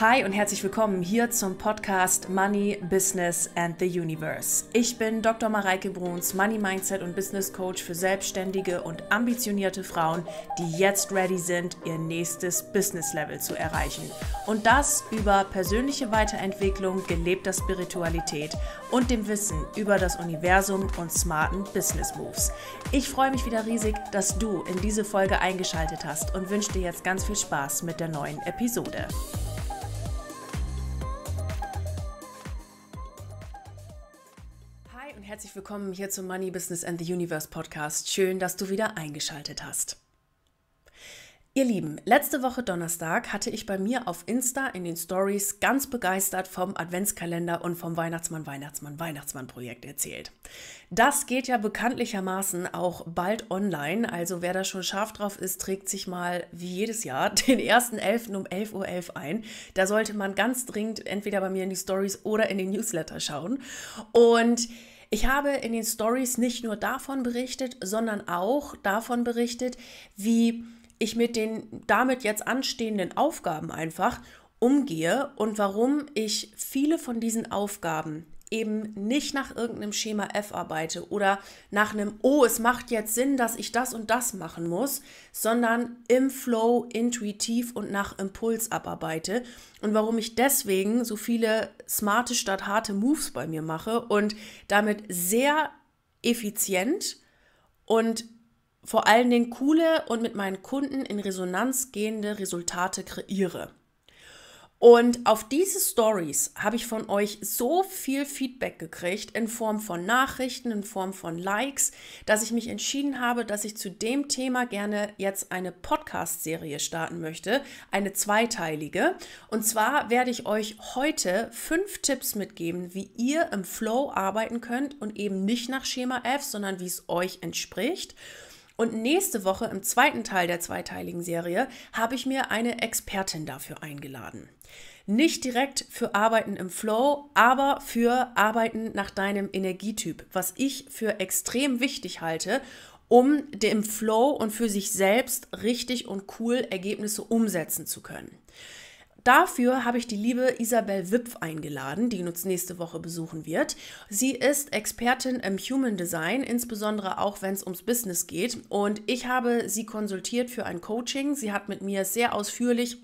Hi und herzlich willkommen hier zum Podcast Money, Business and the Universe. Ich bin Dr. Mareike Bruns, Money Mindset und Business Coach für selbstständige und ambitionierte Frauen, die jetzt ready sind, ihr nächstes Business Level zu erreichen. Und das über persönliche Weiterentwicklung, gelebter Spiritualität und dem Wissen über das Universum und smarten Business Moves. Ich freue mich wieder riesig, dass du in diese Folge eingeschaltet hast und wünsche dir jetzt ganz viel Spaß mit der neuen Episode. herzlich willkommen hier zum Money Business and the Universe Podcast. Schön, dass du wieder eingeschaltet hast. Ihr Lieben, letzte Woche Donnerstag hatte ich bei mir auf Insta in den Stories ganz begeistert vom Adventskalender und vom Weihnachtsmann, Weihnachtsmann, Weihnachtsmann Projekt erzählt. Das geht ja bekanntlichermaßen auch bald online, also wer da schon scharf drauf ist, trägt sich mal wie jedes Jahr den 1.11. um 11.11 Uhr ein. Da sollte man ganz dringend entweder bei mir in die Stories oder in den Newsletter schauen. Und ich habe in den Stories nicht nur davon berichtet, sondern auch davon berichtet, wie ich mit den damit jetzt anstehenden Aufgaben einfach umgehe und warum ich viele von diesen Aufgaben eben nicht nach irgendeinem Schema F arbeite oder nach einem, oh, es macht jetzt Sinn, dass ich das und das machen muss, sondern im Flow intuitiv und nach Impuls abarbeite. Und warum ich deswegen so viele smarte statt harte Moves bei mir mache und damit sehr effizient und vor allen Dingen coole und mit meinen Kunden in Resonanz gehende Resultate kreiere. Und auf diese Stories habe ich von euch so viel Feedback gekriegt in Form von Nachrichten, in Form von Likes, dass ich mich entschieden habe, dass ich zu dem Thema gerne jetzt eine Podcast-Serie starten möchte, eine zweiteilige. Und zwar werde ich euch heute fünf Tipps mitgeben, wie ihr im Flow arbeiten könnt und eben nicht nach Schema F, sondern wie es euch entspricht. Und nächste Woche im zweiten Teil der zweiteiligen Serie habe ich mir eine Expertin dafür eingeladen. Nicht direkt für Arbeiten im Flow, aber für Arbeiten nach deinem Energietyp, was ich für extrem wichtig halte, um dem Flow und für sich selbst richtig und cool Ergebnisse umsetzen zu können. Dafür habe ich die liebe Isabel Wipf eingeladen, die uns nächste Woche besuchen wird. Sie ist Expertin im Human Design, insbesondere auch wenn es ums Business geht. Und ich habe sie konsultiert für ein Coaching. Sie hat mit mir sehr ausführlich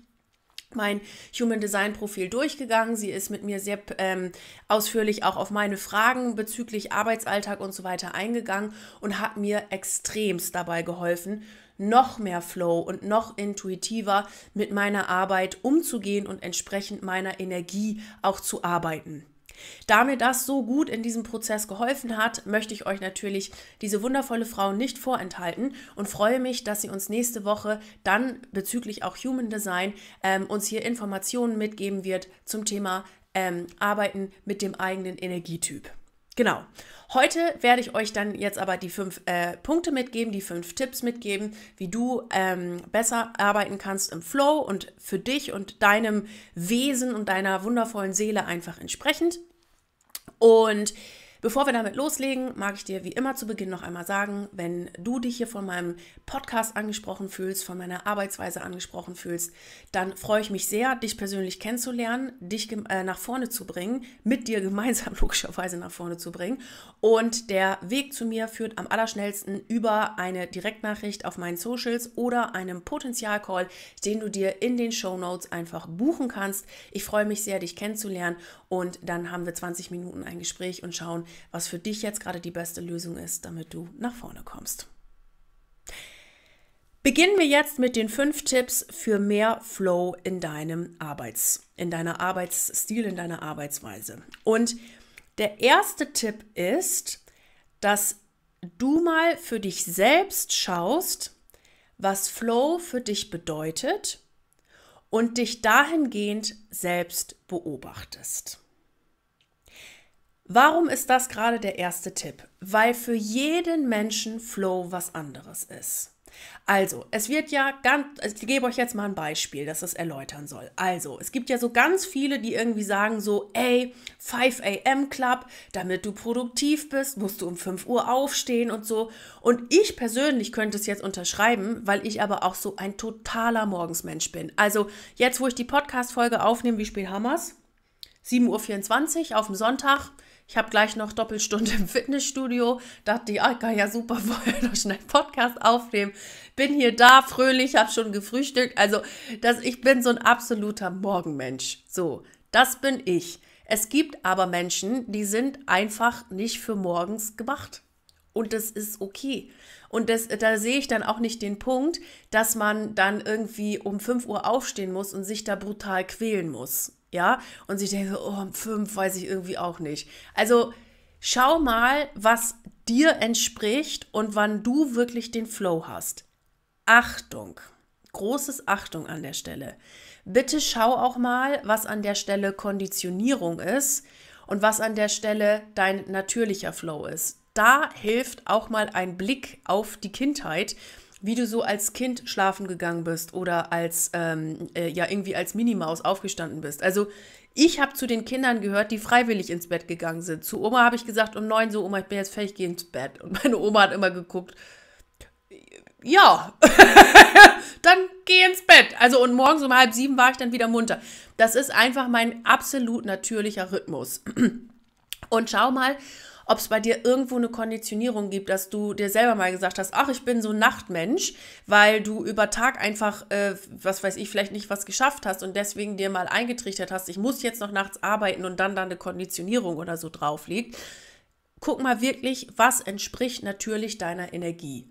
mein Human Design Profil durchgegangen. Sie ist mit mir sehr ähm, ausführlich auch auf meine Fragen bezüglich Arbeitsalltag und so weiter eingegangen und hat mir extremst dabei geholfen, noch mehr Flow und noch intuitiver mit meiner Arbeit umzugehen und entsprechend meiner Energie auch zu arbeiten. Da mir das so gut in diesem Prozess geholfen hat, möchte ich euch natürlich diese wundervolle Frau nicht vorenthalten und freue mich, dass sie uns nächste Woche dann bezüglich auch Human Design ähm, uns hier Informationen mitgeben wird zum Thema ähm, Arbeiten mit dem eigenen Energietyp. Genau. Heute werde ich euch dann jetzt aber die fünf äh, Punkte mitgeben, die fünf Tipps mitgeben, wie du ähm, besser arbeiten kannst im Flow und für dich und deinem Wesen und deiner wundervollen Seele einfach entsprechend. Und Bevor wir damit loslegen, mag ich dir wie immer zu Beginn noch einmal sagen, wenn du dich hier von meinem Podcast angesprochen fühlst, von meiner Arbeitsweise angesprochen fühlst, dann freue ich mich sehr, dich persönlich kennenzulernen, dich äh, nach vorne zu bringen, mit dir gemeinsam logischerweise nach vorne zu bringen. Und der Weg zu mir führt am allerschnellsten über eine Direktnachricht auf meinen Socials oder einem Potenzialcall, den du dir in den Show Notes einfach buchen kannst. Ich freue mich sehr, dich kennenzulernen und dann haben wir 20 Minuten ein Gespräch und schauen, was für dich jetzt gerade die beste Lösung ist, damit du nach vorne kommst. Beginnen wir jetzt mit den fünf Tipps für mehr Flow in deinem Arbeits, in deiner Arbeitsstil, in deiner Arbeitsweise. Und der erste Tipp ist, dass du mal für dich selbst schaust, was Flow für dich bedeutet und dich dahingehend selbst beobachtest. Warum ist das gerade der erste Tipp? Weil für jeden Menschen Flow was anderes ist. Also, es wird ja ganz, also ich gebe euch jetzt mal ein Beispiel, das es erläutern soll. Also, es gibt ja so ganz viele, die irgendwie sagen so, ey, 5 a.m. Club, damit du produktiv bist, musst du um 5 Uhr aufstehen und so. Und ich persönlich könnte es jetzt unterschreiben, weil ich aber auch so ein totaler Morgensmensch bin. Also, jetzt, wo ich die Podcast-Folge aufnehme, wie spät haben wir's? 7.24 Uhr auf dem Sonntag ich habe gleich noch Doppelstunde im Fitnessstudio. Dachte ich, ah, kann ja super vorher noch schnell Podcast aufnehmen. Bin hier da, fröhlich, habe schon gefrühstückt. Also, das, ich bin so ein absoluter Morgenmensch. So, das bin ich. Es gibt aber Menschen, die sind einfach nicht für morgens gemacht. Und das ist okay. Und das, da sehe ich dann auch nicht den Punkt, dass man dann irgendwie um 5 Uhr aufstehen muss und sich da brutal quälen muss. Ja, und sich denkt, oh, um fünf weiß ich irgendwie auch nicht. Also schau mal, was dir entspricht und wann du wirklich den Flow hast. Achtung, großes Achtung an der Stelle. Bitte schau auch mal, was an der Stelle Konditionierung ist und was an der Stelle dein natürlicher Flow ist. Da hilft auch mal ein Blick auf die Kindheit, wie du so als Kind schlafen gegangen bist oder als, ähm, äh, ja, irgendwie als Minimaus aufgestanden bist. Also ich habe zu den Kindern gehört, die freiwillig ins Bett gegangen sind. Zu Oma habe ich gesagt, um neun so, Oma, ich bin jetzt fertig, geh ins Bett. Und meine Oma hat immer geguckt, ja, dann geh ins Bett. Also und morgens um halb sieben war ich dann wieder munter. Das ist einfach mein absolut natürlicher Rhythmus. Und schau mal, ob es bei dir irgendwo eine Konditionierung gibt, dass du dir selber mal gesagt hast, ach, ich bin so ein Nachtmensch, weil du über Tag einfach, äh, was weiß ich, vielleicht nicht was geschafft hast und deswegen dir mal eingetrichtert hast, ich muss jetzt noch nachts arbeiten und dann da eine Konditionierung oder so drauf liegt. Guck mal wirklich, was entspricht natürlich deiner Energie.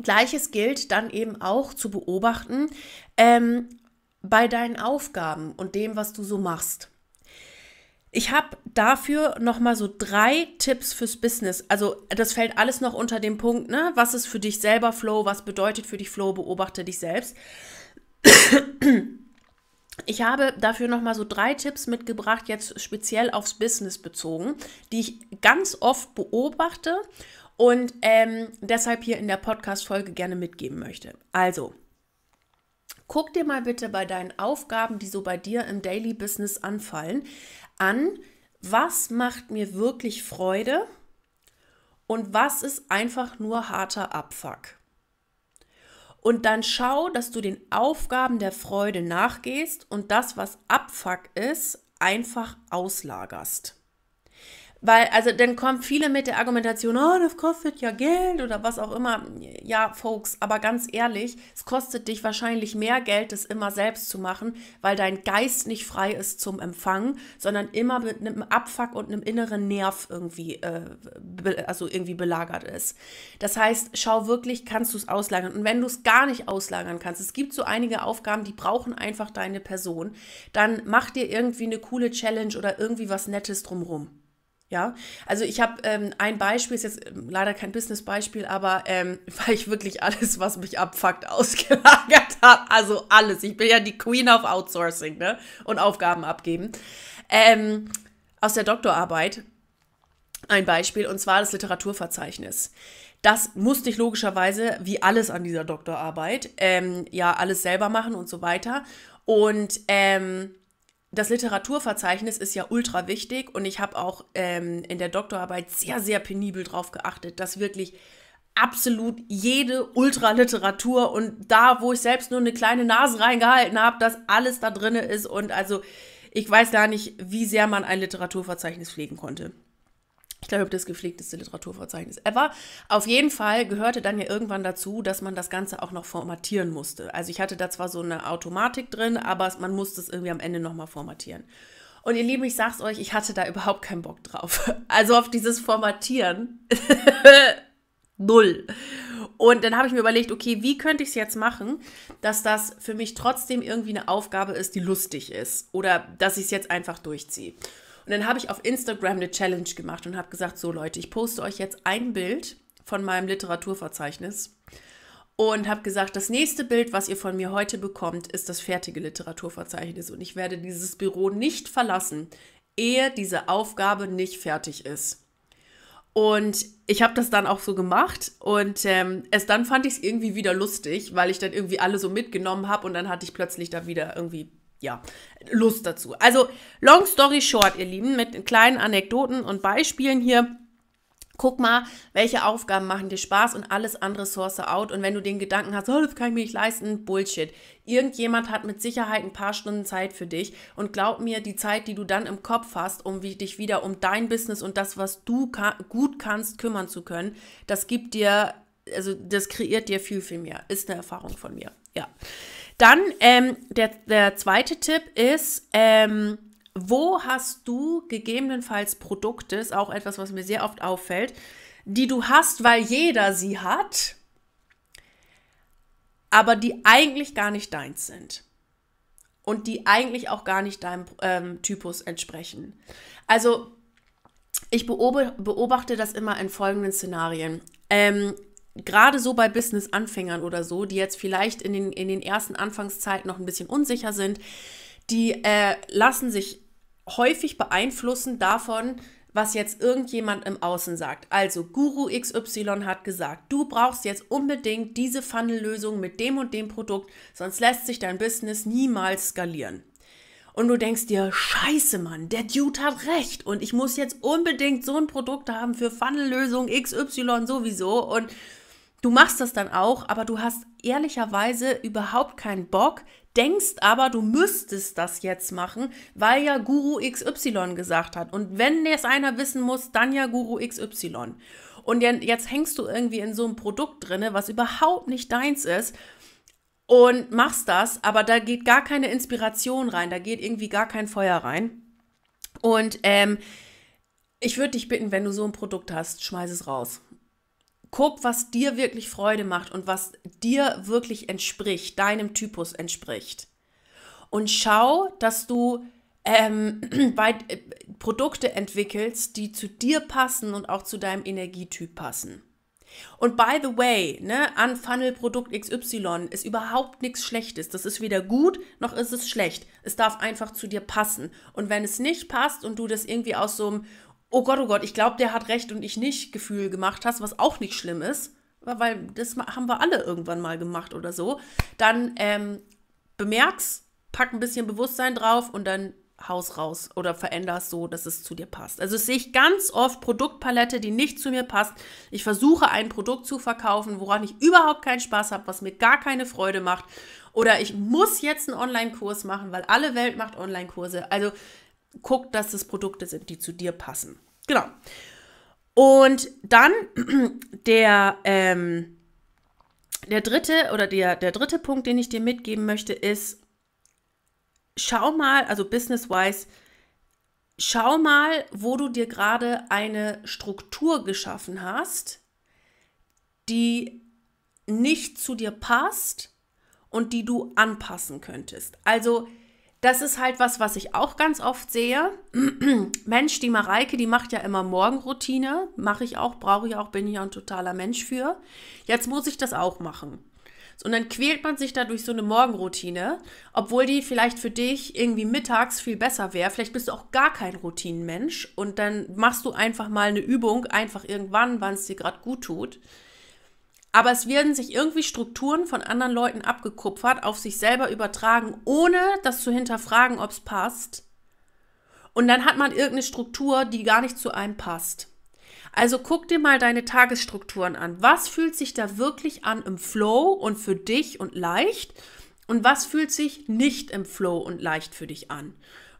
Gleiches gilt dann eben auch zu beobachten ähm, bei deinen Aufgaben und dem, was du so machst. Ich habe dafür nochmal so drei Tipps fürs Business. Also das fällt alles noch unter dem Punkt, ne? Was ist für dich selber Flow? Was bedeutet für dich Flow? Beobachte dich selbst. Ich habe dafür nochmal so drei Tipps mitgebracht, jetzt speziell aufs Business bezogen, die ich ganz oft beobachte und ähm, deshalb hier in der Podcast-Folge gerne mitgeben möchte. Also, guck dir mal bitte bei deinen Aufgaben, die so bei dir im Daily Business anfallen, an, was macht mir wirklich Freude und was ist einfach nur harter Abfuck. Und dann schau, dass du den Aufgaben der Freude nachgehst und das, was Abfuck ist, einfach auslagerst. Weil, also dann kommen viele mit der Argumentation, oh, das kostet ja Geld oder was auch immer. Ja, Folks, aber ganz ehrlich, es kostet dich wahrscheinlich mehr Geld, das immer selbst zu machen, weil dein Geist nicht frei ist zum Empfangen, sondern immer mit einem Abfuck und einem inneren Nerv irgendwie, äh, also irgendwie belagert ist. Das heißt, schau wirklich, kannst du es auslagern. Und wenn du es gar nicht auslagern kannst, es gibt so einige Aufgaben, die brauchen einfach deine Person, dann mach dir irgendwie eine coole Challenge oder irgendwie was Nettes drumrum. Ja, also ich habe ähm, ein Beispiel, ist jetzt ähm, leider kein Business-Beispiel, aber ähm, weil ich wirklich alles, was mich abfuckt, ausgelagert habe. Also alles. Ich bin ja die Queen of Outsourcing, ne? Und Aufgaben abgeben. Ähm, aus der Doktorarbeit ein Beispiel, und zwar das Literaturverzeichnis. Das musste ich logischerweise, wie alles an dieser Doktorarbeit, ähm, ja, alles selber machen und so weiter. Und ähm, das Literaturverzeichnis ist ja ultra wichtig und ich habe auch ähm, in der Doktorarbeit sehr, sehr penibel darauf geachtet, dass wirklich absolut jede Ultraliteratur und da, wo ich selbst nur eine kleine Nase reingehalten habe, dass alles da drin ist und also ich weiß gar nicht, wie sehr man ein Literaturverzeichnis pflegen konnte ich glaube, das gepflegteste Literaturverzeichnis ever. Auf jeden Fall gehörte dann ja irgendwann dazu, dass man das Ganze auch noch formatieren musste. Also ich hatte da zwar so eine Automatik drin, aber man musste es irgendwie am Ende nochmal formatieren. Und ihr Lieben, ich sag's euch, ich hatte da überhaupt keinen Bock drauf. Also auf dieses Formatieren. Null. Und dann habe ich mir überlegt, okay, wie könnte ich es jetzt machen, dass das für mich trotzdem irgendwie eine Aufgabe ist, die lustig ist oder dass ich es jetzt einfach durchziehe. Und dann habe ich auf Instagram eine Challenge gemacht und habe gesagt, so Leute, ich poste euch jetzt ein Bild von meinem Literaturverzeichnis und habe gesagt, das nächste Bild, was ihr von mir heute bekommt, ist das fertige Literaturverzeichnis und ich werde dieses Büro nicht verlassen, ehe diese Aufgabe nicht fertig ist. Und ich habe das dann auch so gemacht und ähm, erst dann fand ich es irgendwie wieder lustig, weil ich dann irgendwie alle so mitgenommen habe und dann hatte ich plötzlich da wieder irgendwie ja, Lust dazu. Also, long story short, ihr Lieben, mit kleinen Anekdoten und Beispielen hier. Guck mal, welche Aufgaben machen dir Spaß und alles andere source out. Und wenn du den Gedanken hast, oh, das kann ich mir nicht leisten, Bullshit. Irgendjemand hat mit Sicherheit ein paar Stunden Zeit für dich. Und glaub mir, die Zeit, die du dann im Kopf hast, um dich wieder um dein Business und das, was du ka gut kannst, kümmern zu können, das gibt dir, also das kreiert dir viel, viel mehr. Ist eine Erfahrung von mir. Ja. Dann ähm, der, der zweite Tipp ist, ähm, wo hast du gegebenenfalls Produkte, ist auch etwas, was mir sehr oft auffällt, die du hast, weil jeder sie hat, aber die eigentlich gar nicht deins sind und die eigentlich auch gar nicht deinem ähm, Typus entsprechen. Also ich beobachte das immer in folgenden Szenarien. Ähm, gerade so bei Business-Anfängern oder so, die jetzt vielleicht in den, in den ersten Anfangszeiten noch ein bisschen unsicher sind, die äh, lassen sich häufig beeinflussen davon, was jetzt irgendjemand im Außen sagt. Also Guru XY hat gesagt, du brauchst jetzt unbedingt diese Funnel-Lösung mit dem und dem Produkt, sonst lässt sich dein Business niemals skalieren. Und du denkst dir, scheiße Mann, der Dude hat recht und ich muss jetzt unbedingt so ein Produkt haben für Funnel-Lösung XY sowieso und Du machst das dann auch, aber du hast ehrlicherweise überhaupt keinen Bock, denkst aber, du müsstest das jetzt machen, weil ja Guru XY gesagt hat. Und wenn es einer wissen muss, dann ja Guru XY. Und jetzt hängst du irgendwie in so einem Produkt drinne, was überhaupt nicht deins ist und machst das, aber da geht gar keine Inspiration rein, da geht irgendwie gar kein Feuer rein. Und ähm, ich würde dich bitten, wenn du so ein Produkt hast, schmeiß es raus. Guck, was dir wirklich Freude macht und was dir wirklich entspricht, deinem Typus entspricht. Und schau, dass du ähm, bei, äh, Produkte entwickelst, die zu dir passen und auch zu deinem Energietyp passen. Und by the way, ne, Unfunnel Produkt XY ist überhaupt nichts Schlechtes. Das ist weder gut noch ist es schlecht. Es darf einfach zu dir passen. Und wenn es nicht passt und du das irgendwie aus so einem oh Gott, oh Gott, ich glaube, der hat recht und ich nicht Gefühl gemacht hast, was auch nicht schlimm ist, weil das haben wir alle irgendwann mal gemacht oder so, dann ähm, bemerk's, pack ein bisschen Bewusstsein drauf und dann haus raus oder veränder so, dass es zu dir passt. Also sehe ich ganz oft Produktpalette, die nicht zu mir passt. Ich versuche ein Produkt zu verkaufen, woran ich überhaupt keinen Spaß habe, was mir gar keine Freude macht. Oder ich muss jetzt einen Online-Kurs machen, weil alle Welt macht Online-Kurse. Also guck, dass es Produkte sind, die zu dir passen. Genau. Und dann der, ähm, der dritte oder der, der dritte Punkt, den ich dir mitgeben möchte, ist, schau mal, also business-wise, schau mal, wo du dir gerade eine Struktur geschaffen hast, die nicht zu dir passt und die du anpassen könntest. Also das ist halt was, was ich auch ganz oft sehe. Mensch, die Mareike, die macht ja immer Morgenroutine. Mache ich auch, brauche ich auch, bin ich ja ein totaler Mensch für. Jetzt muss ich das auch machen. Und dann quält man sich da durch so eine Morgenroutine, obwohl die vielleicht für dich irgendwie mittags viel besser wäre. Vielleicht bist du auch gar kein Routinenmensch und dann machst du einfach mal eine Übung, einfach irgendwann, wann es dir gerade gut tut. Aber es werden sich irgendwie Strukturen von anderen Leuten abgekupfert, auf sich selber übertragen, ohne das zu hinterfragen, ob es passt. Und dann hat man irgendeine Struktur, die gar nicht zu einem passt. Also guck dir mal deine Tagesstrukturen an. Was fühlt sich da wirklich an im Flow und für dich und leicht? Und was fühlt sich nicht im Flow und leicht für dich an?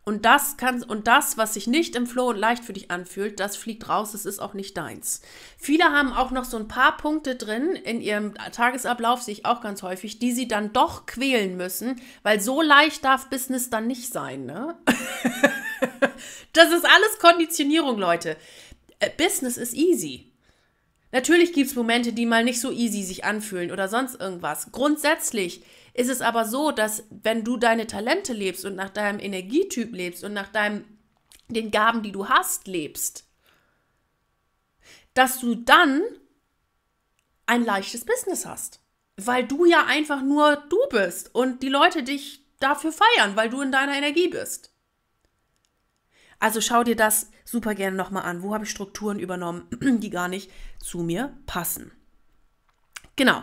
Und das kann, und das, was sich nicht im Flow und leicht für dich anfühlt, das fliegt raus, es ist auch nicht deins. Viele haben auch noch so ein paar Punkte drin in ihrem Tagesablauf, sehe ich auch ganz häufig, die sie dann doch quälen müssen, weil so leicht darf Business dann nicht sein, ne? das ist alles Konditionierung, Leute. Äh, Business ist easy. Natürlich gibt es Momente, die mal nicht so easy sich anfühlen oder sonst irgendwas. Grundsätzlich ist es aber so, dass wenn du deine Talente lebst und nach deinem Energietyp lebst und nach deinem, den Gaben, die du hast, lebst, dass du dann ein leichtes Business hast. Weil du ja einfach nur du bist und die Leute dich dafür feiern, weil du in deiner Energie bist. Also schau dir das super gerne nochmal an. Wo habe ich Strukturen übernommen, die gar nicht zu mir passen? Genau.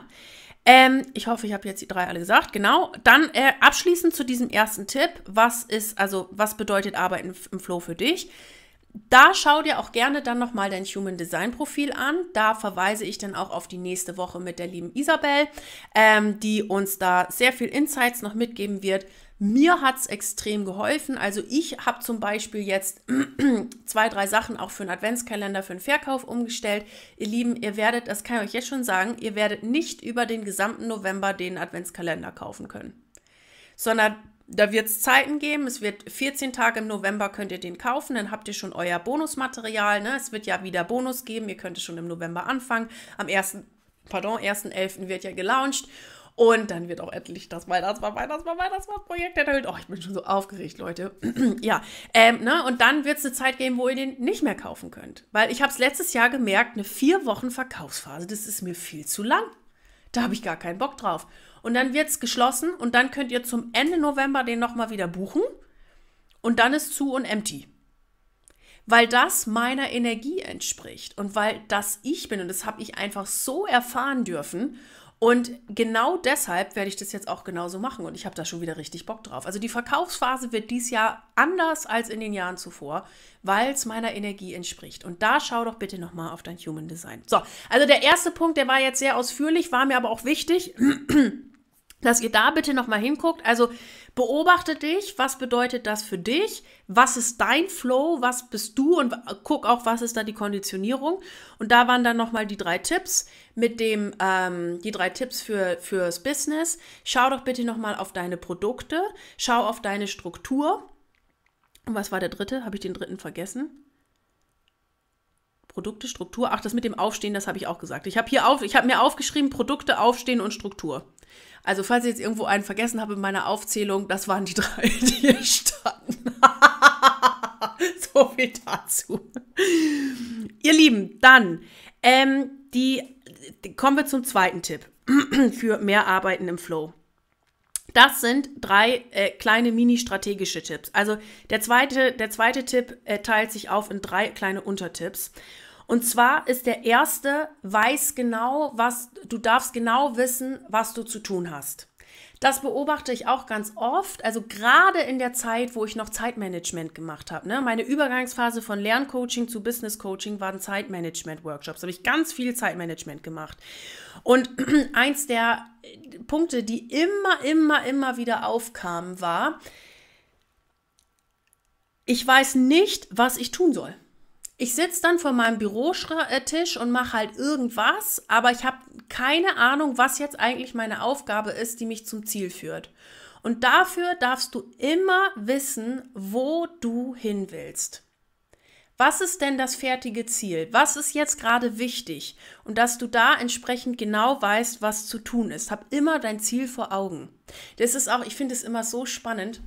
Ähm, ich hoffe, ich habe jetzt die drei alle gesagt. Genau. Dann äh, abschließend zu diesem ersten Tipp. Was ist, also, was bedeutet Arbeit im Flow für dich? Da schau dir auch gerne dann nochmal dein Human Design Profil an. Da verweise ich dann auch auf die nächste Woche mit der lieben Isabel, ähm, die uns da sehr viel Insights noch mitgeben wird, mir hat es extrem geholfen. Also ich habe zum Beispiel jetzt zwei, drei Sachen auch für einen Adventskalender, für einen Verkauf umgestellt. Ihr Lieben, ihr werdet, das kann ich euch jetzt schon sagen, ihr werdet nicht über den gesamten November den Adventskalender kaufen können. Sondern da wird es Zeiten geben. Es wird 14 Tage im November könnt ihr den kaufen. Dann habt ihr schon euer Bonusmaterial. Ne? Es wird ja wieder Bonus geben. Ihr könnt es schon im November anfangen. Am 1. Pardon, 1.11. wird ja gelauncht. Und dann wird auch endlich das das das Weihnachtsmann, Weihnachtsmann, Weihnachtsmann-Projekt enthüllt. Oh, ich bin schon so aufgeregt, Leute. ja, ähm, ne? und dann wird es eine Zeit geben, wo ihr den nicht mehr kaufen könnt. Weil ich habe es letztes Jahr gemerkt, eine vier Wochen Verkaufsphase, das ist mir viel zu lang. Da habe ich gar keinen Bock drauf. Und dann wird es geschlossen und dann könnt ihr zum Ende November den nochmal wieder buchen. Und dann ist zu und empty weil das meiner Energie entspricht und weil das ich bin und das habe ich einfach so erfahren dürfen und genau deshalb werde ich das jetzt auch genauso machen und ich habe da schon wieder richtig Bock drauf. Also die Verkaufsphase wird dieses Jahr anders als in den Jahren zuvor, weil es meiner Energie entspricht. Und da schau doch bitte nochmal auf dein Human Design. So, also der erste Punkt, der war jetzt sehr ausführlich, war mir aber auch wichtig dass ihr da bitte nochmal hinguckt. Also beobachte dich, was bedeutet das für dich, was ist dein Flow, was bist du und guck auch, was ist da die Konditionierung. Und da waren dann nochmal die drei Tipps mit dem, ähm, die drei Tipps für, fürs Business. Schau doch bitte nochmal auf deine Produkte, schau auf deine Struktur. Und was war der dritte? Habe ich den dritten vergessen? Produkte, Struktur. Ach, das mit dem Aufstehen, das habe ich auch gesagt. Ich habe hier auf, ich habe mir aufgeschrieben, Produkte, Aufstehen und Struktur. Also, falls ich jetzt irgendwo einen vergessen habe in meiner Aufzählung, das waren die drei, die hier standen. so viel dazu. Ihr Lieben, dann ähm, die, kommen wir zum zweiten Tipp für mehr Arbeiten im Flow. Das sind drei äh, kleine mini-strategische Tipps. Also der zweite, der zweite Tipp äh, teilt sich auf in drei kleine Untertipps. Und zwar ist der erste, weiß genau, was, du darfst genau wissen, was du zu tun hast. Das beobachte ich auch ganz oft, also gerade in der Zeit, wo ich noch Zeitmanagement gemacht habe. Ne? Meine Übergangsphase von Lerncoaching zu Business Coaching waren Zeitmanagement-Workshops. Da habe ich ganz viel Zeitmanagement gemacht. Und eins der äh, Punkte, die immer, immer, immer wieder aufkamen, war, ich weiß nicht, was ich tun soll. Ich sitze dann vor meinem Bürotisch und mache halt irgendwas, aber ich habe keine Ahnung, was jetzt eigentlich meine Aufgabe ist, die mich zum Ziel führt. Und dafür darfst du immer wissen, wo du hin willst. Was ist denn das fertige Ziel? Was ist jetzt gerade wichtig? Und dass du da entsprechend genau weißt, was zu tun ist. Hab immer dein Ziel vor Augen. Das ist auch, ich finde es immer so spannend.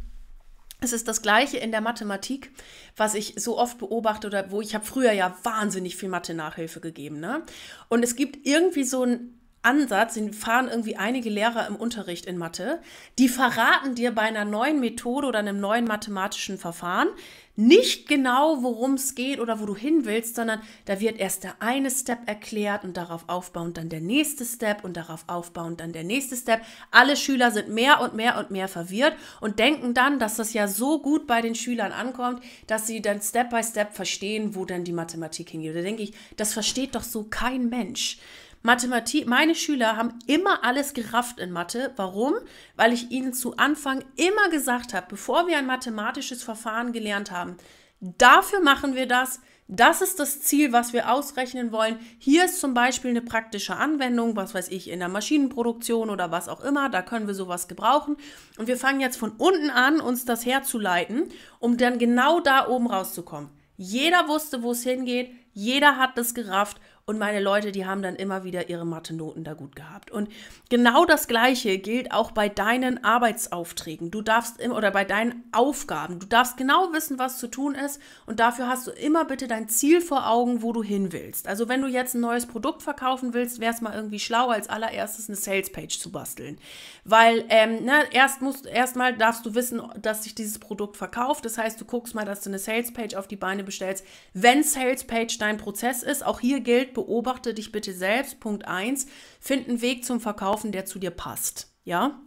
Es ist das gleiche in der Mathematik, was ich so oft beobachte oder wo ich habe früher ja wahnsinnig viel Mathe-Nachhilfe gegeben. Ne? Und es gibt irgendwie so ein Ansatz, den fahren irgendwie einige Lehrer im Unterricht in Mathe, die verraten dir bei einer neuen Methode oder einem neuen mathematischen Verfahren nicht genau, worum es geht oder wo du hin willst, sondern da wird erst der eine Step erklärt und darauf aufbauend dann der nächste Step und darauf aufbauend dann der nächste Step. Alle Schüler sind mehr und mehr und mehr verwirrt und denken dann, dass das ja so gut bei den Schülern ankommt, dass sie dann Step by Step verstehen, wo dann die Mathematik hingeht. Da denke ich, das versteht doch so kein Mensch. Mathematik, meine Schüler haben immer alles gerafft in Mathe. Warum? Weil ich ihnen zu Anfang immer gesagt habe, bevor wir ein mathematisches Verfahren gelernt haben, dafür machen wir das, das ist das Ziel, was wir ausrechnen wollen. Hier ist zum Beispiel eine praktische Anwendung, was weiß ich, in der Maschinenproduktion oder was auch immer. Da können wir sowas gebrauchen. Und wir fangen jetzt von unten an, uns das herzuleiten, um dann genau da oben rauszukommen. Jeder wusste, wo es hingeht. Jeder hat das gerafft. Und meine Leute, die haben dann immer wieder ihre Mathe-Noten da gut gehabt. Und genau das Gleiche gilt auch bei deinen Arbeitsaufträgen. Du darfst im, oder bei deinen Aufgaben. Du darfst genau wissen, was zu tun ist. Und dafür hast du immer bitte dein Ziel vor Augen, wo du hin willst. Also wenn du jetzt ein neues Produkt verkaufen willst, wäre es mal irgendwie schlau, als allererstes eine Sales-Page zu basteln. Weil ähm, ne, erst musst, erstmal darfst du wissen, dass sich dieses Produkt verkauft. Das heißt, du guckst mal, dass du eine Sales-Page auf die Beine bestellst. Wenn Sales-Page dein Prozess ist, auch hier gilt, beobachte dich bitte selbst. Punkt 1, find einen Weg zum Verkaufen, der zu dir passt. Ja?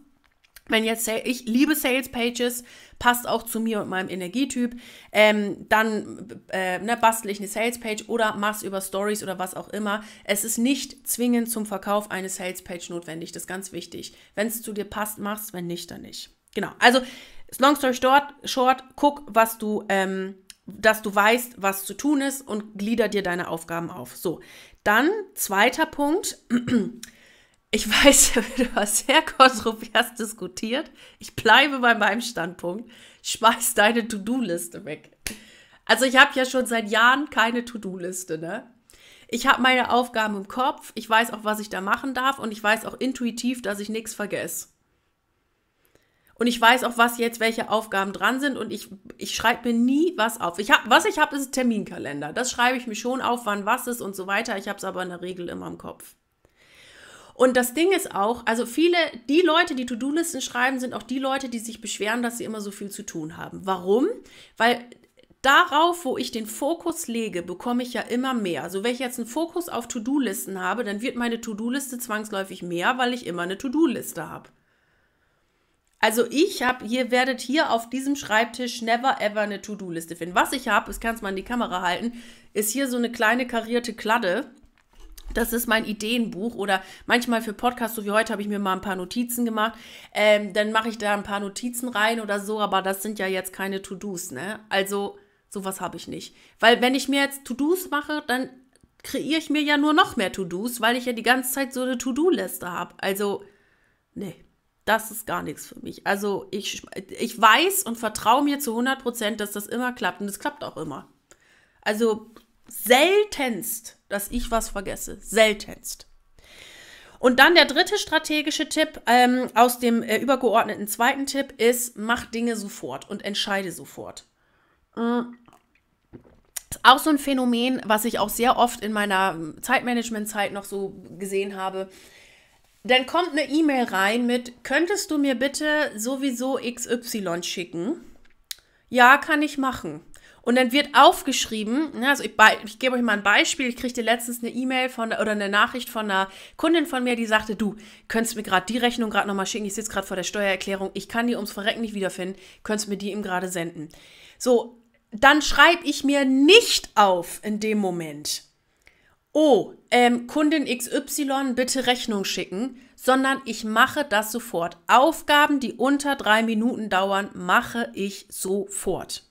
Wenn jetzt, ich liebe Sales Pages, passt auch zu mir und meinem Energietyp, ähm, dann äh, ne, bastel ich eine Sales Page oder mach's über Stories oder was auch immer. Es ist nicht zwingend zum Verkauf eine Sales Page notwendig, das ist ganz wichtig. Wenn es zu dir passt, mach's, wenn nicht, dann nicht. Genau, also long story short, short guck, was du, ähm, dass du weißt, was zu tun ist und glieder dir deine Aufgaben auf. So, dann zweiter Punkt. Ich weiß, da wird was sehr kontrovers diskutiert. Ich bleibe bei meinem Standpunkt. Schmeiß deine To-Do-Liste weg. Also ich habe ja schon seit Jahren keine To-Do-Liste, ne? Ich habe meine Aufgaben im Kopf, ich weiß auch, was ich da machen darf und ich weiß auch intuitiv, dass ich nichts vergesse und ich weiß auch, was jetzt welche Aufgaben dran sind und ich, ich schreibe mir nie was auf. Ich hab, was ich habe, ist Terminkalender. Das schreibe ich mir schon auf, wann was ist und so weiter. Ich habe es aber in der Regel immer im Kopf. Und das Ding ist auch, also viele, die Leute, die To-Do-Listen schreiben, sind auch die Leute, die sich beschweren, dass sie immer so viel zu tun haben. Warum? Weil darauf, wo ich den Fokus lege, bekomme ich ja immer mehr. Also wenn ich jetzt einen Fokus auf To-Do-Listen habe, dann wird meine To-Do-Liste zwangsläufig mehr, weil ich immer eine To-Do-Liste habe. Also ich habe, ihr werdet hier auf diesem Schreibtisch never ever eine To-Do-Liste finden. Was ich habe, das kannst du mal in die Kamera halten, ist hier so eine kleine karierte Kladde. Das ist mein Ideenbuch oder manchmal für Podcasts, so wie heute, habe ich mir mal ein paar Notizen gemacht. Ähm, dann mache ich da ein paar Notizen rein oder so, aber das sind ja jetzt keine To-Dos, ne? Also sowas habe ich nicht. Weil wenn ich mir jetzt To-Dos mache, dann kreiere ich mir ja nur noch mehr To-Dos, weil ich ja die ganze Zeit so eine To-Do-Liste habe. Also, nee das ist gar nichts für mich. Also ich, ich weiß und vertraue mir zu 100 Prozent, dass das immer klappt und es klappt auch immer. Also seltenst, dass ich was vergesse. Seltenst. Und dann der dritte strategische Tipp ähm, aus dem äh, übergeordneten zweiten Tipp ist, mach Dinge sofort und entscheide sofort. Mhm. auch so ein Phänomen, was ich auch sehr oft in meiner ähm, Zeitmanagement-Zeit noch so gesehen habe dann kommt eine E-Mail rein mit, könntest du mir bitte sowieso XY schicken? Ja, kann ich machen. Und dann wird aufgeschrieben, ne, also ich, ich gebe euch mal ein Beispiel, ich kriegte letztens eine E-Mail von oder eine Nachricht von einer Kundin von mir, die sagte, du, könntest mir gerade die Rechnung gerade nochmal schicken, ich sitze gerade vor der Steuererklärung, ich kann die ums Verrecken nicht wiederfinden, könntest mir die eben gerade senden. So, dann schreibe ich mir nicht auf in dem Moment oh, ähm, Kundin XY bitte Rechnung schicken, sondern ich mache das sofort. Aufgaben, die unter drei Minuten dauern, mache ich sofort.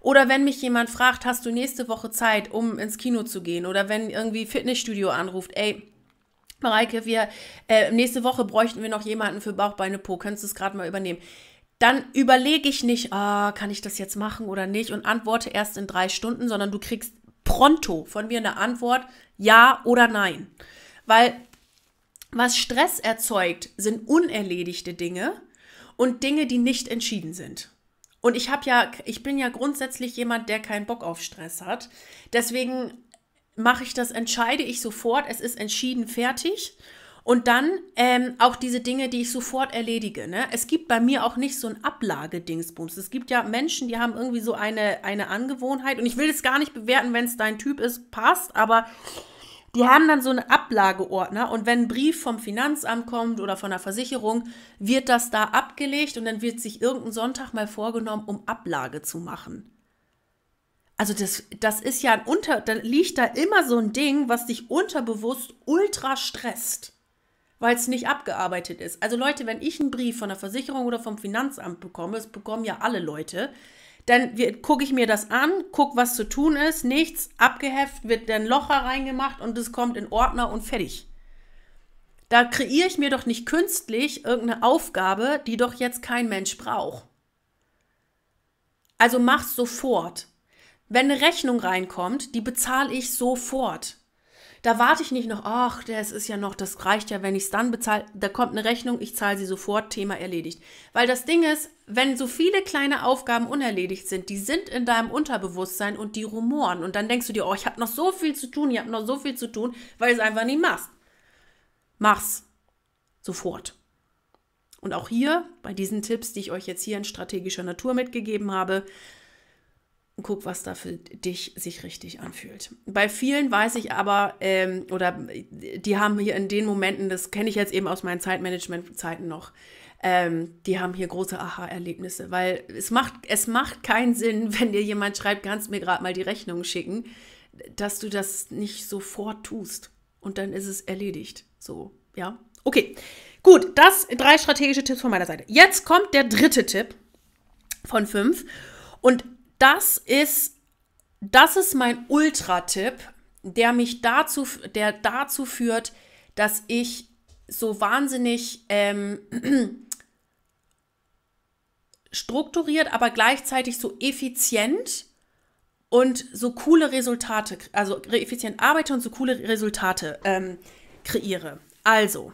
Oder wenn mich jemand fragt, hast du nächste Woche Zeit, um ins Kino zu gehen? Oder wenn irgendwie Fitnessstudio anruft, ey, Mareike, wir, äh, nächste Woche bräuchten wir noch jemanden für Bauch, Beine, Po, kannst du es gerade mal übernehmen? Dann überlege ich nicht, ah, kann ich das jetzt machen oder nicht und antworte erst in drei Stunden, sondern du kriegst pronto von mir eine Antwort, ja oder nein. Weil was Stress erzeugt, sind unerledigte Dinge und Dinge, die nicht entschieden sind. Und ich habe ja, ich bin ja grundsätzlich jemand, der keinen Bock auf Stress hat. Deswegen mache ich das, entscheide ich sofort, es ist entschieden, fertig. Und dann ähm, auch diese Dinge, die ich sofort erledige. Ne? Es gibt bei mir auch nicht so ein Ablagedingsbums. Es gibt ja Menschen, die haben irgendwie so eine, eine Angewohnheit. Und ich will es gar nicht bewerten, wenn es dein Typ ist, passt, aber die haben dann so einen Ablageordner und wenn ein Brief vom Finanzamt kommt oder von der Versicherung, wird das da abgelegt und dann wird sich irgendein Sonntag mal vorgenommen, um Ablage zu machen. Also das, das ist ja ein Unter, dann liegt da immer so ein Ding, was dich unterbewusst ultra stresst weil es nicht abgearbeitet ist. Also Leute, wenn ich einen Brief von der Versicherung oder vom Finanzamt bekomme, das bekommen ja alle Leute, dann gucke ich mir das an, gucke, was zu tun ist, nichts, abgeheft, wird dann Locher reingemacht und es kommt in Ordner und fertig. Da kreiere ich mir doch nicht künstlich irgendeine Aufgabe, die doch jetzt kein Mensch braucht. Also mach sofort. Wenn eine Rechnung reinkommt, die bezahle ich sofort. Da warte ich nicht noch, ach, das ist ja noch, das reicht ja, wenn ich es dann bezahle. Da kommt eine Rechnung, ich zahle sie sofort, Thema erledigt. Weil das Ding ist, wenn so viele kleine Aufgaben unerledigt sind, die sind in deinem Unterbewusstsein und die rumoren. Und dann denkst du dir, oh, ich habe noch so viel zu tun, ich habe noch so viel zu tun, weil du es einfach nicht machst. Mach's. Sofort. Und auch hier, bei diesen Tipps, die ich euch jetzt hier in strategischer Natur mitgegeben habe, guck, was da für dich sich richtig anfühlt. Bei vielen weiß ich aber, ähm, oder äh, die haben hier in den Momenten, das kenne ich jetzt eben aus meinen Zeitmanagement-Zeiten noch, ähm, die haben hier große Aha-Erlebnisse, weil es macht, es macht keinen Sinn, wenn dir jemand schreibt, kannst mir gerade mal die Rechnung schicken, dass du das nicht sofort tust. Und dann ist es erledigt. So, ja. Okay, gut, das drei strategische Tipps von meiner Seite. Jetzt kommt der dritte Tipp von fünf. Und das ist, das ist mein Ultra-Tipp, der mich dazu, der dazu führt, dass ich so wahnsinnig ähm, strukturiert, aber gleichzeitig so effizient und so coole Resultate, also effizient arbeite und so coole Resultate ähm, kreiere. Also,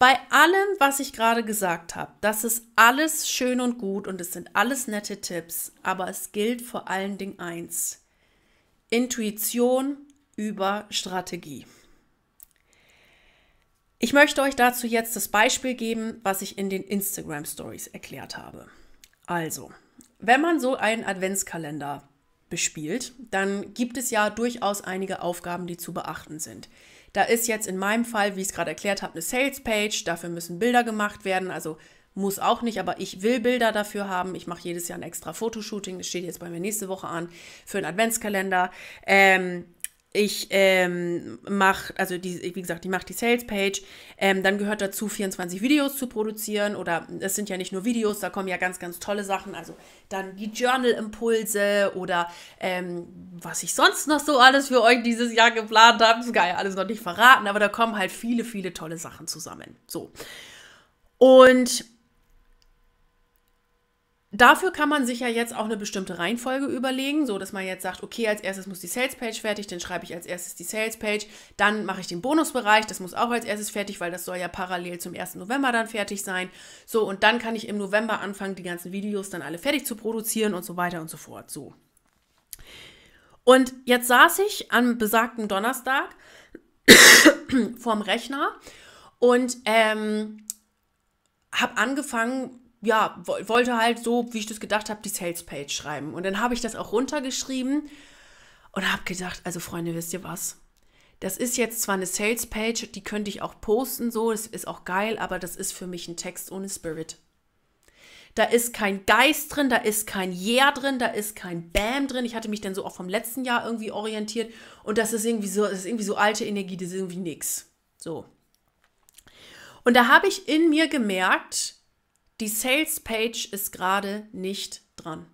bei allem, was ich gerade gesagt habe, das ist alles schön und gut und es sind alles nette Tipps, aber es gilt vor allen Dingen eins. Intuition über Strategie. Ich möchte euch dazu jetzt das Beispiel geben, was ich in den Instagram Stories erklärt habe. Also, wenn man so einen Adventskalender bespielt, dann gibt es ja durchaus einige Aufgaben, die zu beachten sind. Da ist jetzt in meinem Fall, wie ich es gerade erklärt habe, eine Sales Page. Dafür müssen Bilder gemacht werden. Also muss auch nicht, aber ich will Bilder dafür haben. Ich mache jedes Jahr ein extra Fotoshooting. Das steht jetzt bei mir nächste Woche an für einen Adventskalender. Ähm, ich ähm, mache, also die, wie gesagt, ich mache die Sales-Page. Ähm, dann gehört dazu, 24 Videos zu produzieren. Oder es sind ja nicht nur Videos, da kommen ja ganz, ganz tolle Sachen. Also dann die Journal-Impulse oder ähm, was ich sonst noch so alles für euch dieses Jahr geplant habe. Das kann ja alles noch nicht verraten, aber da kommen halt viele, viele tolle Sachen zusammen. So. Und Dafür kann man sich ja jetzt auch eine bestimmte Reihenfolge überlegen, so dass man jetzt sagt, okay, als erstes muss die Salespage fertig, dann schreibe ich als erstes die Salespage, dann mache ich den Bonusbereich, das muss auch als erstes fertig, weil das soll ja parallel zum 1. November dann fertig sein. So, und dann kann ich im November anfangen, die ganzen Videos dann alle fertig zu produzieren und so weiter und so fort. So. Und jetzt saß ich am besagten Donnerstag vorm Rechner und ähm, habe angefangen, ja, wollte halt so, wie ich das gedacht habe, die Salespage schreiben. Und dann habe ich das auch runtergeschrieben und habe gedacht, also Freunde, wisst ihr was? Das ist jetzt zwar eine Salespage, die könnte ich auch posten, so, das ist auch geil, aber das ist für mich ein Text ohne Spirit. Da ist kein Geist drin, da ist kein Yeah drin, da ist kein Bam drin. Ich hatte mich dann so auch vom letzten Jahr irgendwie orientiert und das ist irgendwie so, das ist irgendwie so alte Energie, das ist irgendwie nix. So. Und da habe ich in mir gemerkt, die Sales Page ist gerade nicht dran.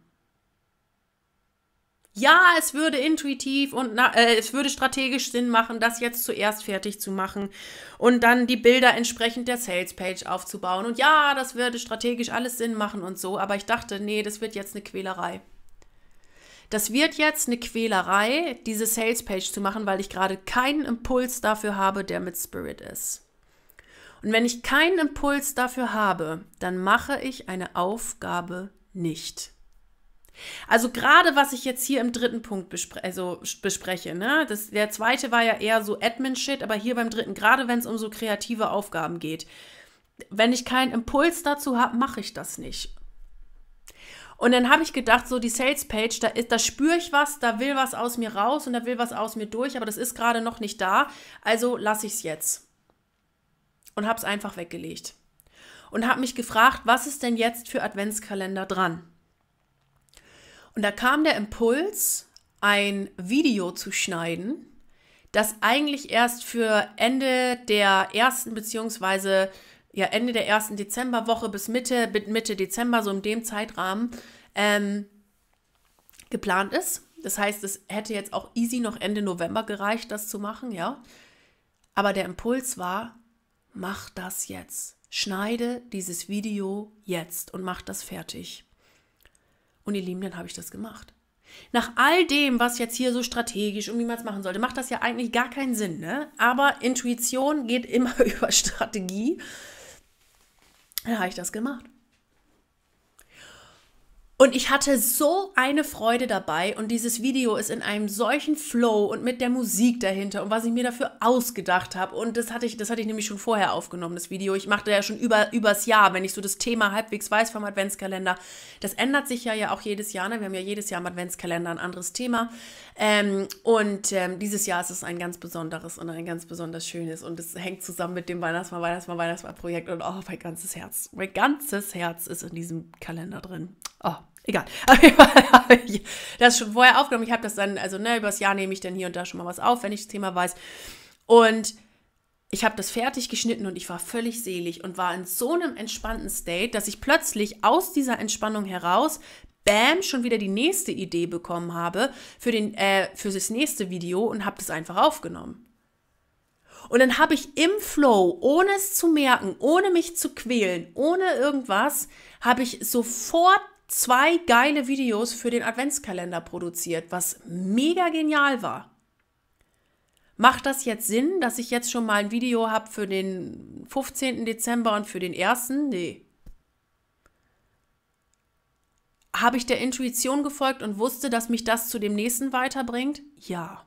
Ja, es würde intuitiv und äh, es würde strategisch Sinn machen, das jetzt zuerst fertig zu machen und dann die Bilder entsprechend der Sales Page aufzubauen. Und ja, das würde strategisch alles Sinn machen und so, aber ich dachte, nee, das wird jetzt eine Quälerei. Das wird jetzt eine Quälerei, diese Sales Page zu machen, weil ich gerade keinen Impuls dafür habe, der mit Spirit ist. Und wenn ich keinen Impuls dafür habe, dann mache ich eine Aufgabe nicht. Also gerade was ich jetzt hier im dritten Punkt bespre also bespreche, ne? das, der zweite war ja eher so Admin-Shit, aber hier beim dritten, gerade wenn es um so kreative Aufgaben geht, wenn ich keinen Impuls dazu habe, mache ich das nicht. Und dann habe ich gedacht, so die Sales-Page, da, da spüre ich was, da will was aus mir raus und da will was aus mir durch, aber das ist gerade noch nicht da, also lasse ich es jetzt und habe es einfach weggelegt. Und habe mich gefragt, was ist denn jetzt für Adventskalender dran? Und da kam der Impuls, ein Video zu schneiden, das eigentlich erst für Ende der ersten beziehungsweise ja Ende der ersten Dezemberwoche bis Mitte Mitte Dezember so in dem Zeitrahmen ähm, geplant ist. Das heißt, es hätte jetzt auch easy noch Ende November gereicht, das zu machen, ja. Aber der Impuls war, mach das jetzt. Schneide dieses Video jetzt und mach das fertig. Und ihr Lieben, dann habe ich das gemacht. Nach all dem, was jetzt hier so strategisch und wie man es machen sollte, macht das ja eigentlich gar keinen Sinn, ne? Aber Intuition geht immer über Strategie. Dann habe ich das gemacht. Und ich hatte so eine Freude dabei und dieses Video ist in einem solchen Flow und mit der Musik dahinter und was ich mir dafür ausgedacht habe. Und das hatte ich, das hatte ich nämlich schon vorher aufgenommen, das Video. Ich machte ja schon über, übers Jahr, wenn ich so das Thema halbwegs weiß vom Adventskalender. Das ändert sich ja, ja auch jedes Jahr. Ne? Wir haben ja jedes Jahr im Adventskalender ein anderes Thema. Ähm, und ähm, dieses Jahr ist es ein ganz besonderes und ein ganz besonders schönes. Und es hängt zusammen mit dem Weihnachtsmann, Weihnachtsmann, Weihnachtsmann Projekt. Und oh, mein ganzes Herz, mein ganzes Herz ist in diesem Kalender drin. Oh, egal. das ist schon vorher aufgenommen. Ich habe das dann, also ne, übers Jahr nehme ich dann hier und da schon mal was auf, wenn ich das Thema weiß. Und ich habe das fertig geschnitten und ich war völlig selig und war in so einem entspannten State, dass ich plötzlich aus dieser Entspannung heraus, bam, schon wieder die nächste Idee bekommen habe für, den, äh, für das nächste Video und habe das einfach aufgenommen. Und dann habe ich im Flow, ohne es zu merken, ohne mich zu quälen, ohne irgendwas, habe ich sofort zwei geile Videos für den Adventskalender produziert, was mega genial war. Macht das jetzt Sinn, dass ich jetzt schon mal ein Video habe für den 15. Dezember und für den 1.? Nee. Habe ich der Intuition gefolgt und wusste, dass mich das zu dem nächsten weiterbringt? Ja.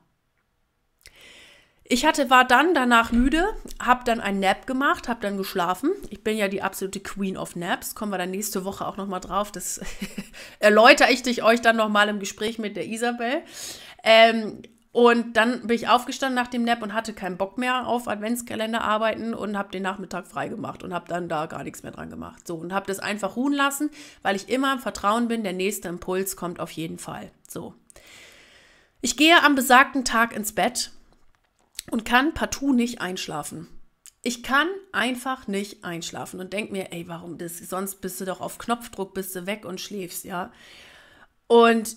Ich hatte, war dann danach müde, habe dann einen Nap gemacht, habe dann geschlafen. Ich bin ja die absolute Queen of Naps. Kommen wir dann nächste Woche auch nochmal drauf. Das erläutere ich dich euch dann nochmal im Gespräch mit der Isabel. Ähm, und dann bin ich aufgestanden nach dem Nap und hatte keinen Bock mehr auf Adventskalender arbeiten und habe den Nachmittag frei gemacht und habe dann da gar nichts mehr dran gemacht. So und habe das einfach ruhen lassen, weil ich immer im Vertrauen bin, der nächste Impuls kommt auf jeden Fall. So. Ich gehe am besagten Tag ins Bett und kann partout nicht einschlafen. Ich kann einfach nicht einschlafen und denke mir, ey, warum das? Sonst bist du doch auf Knopfdruck, bist du weg und schläfst, ja. Und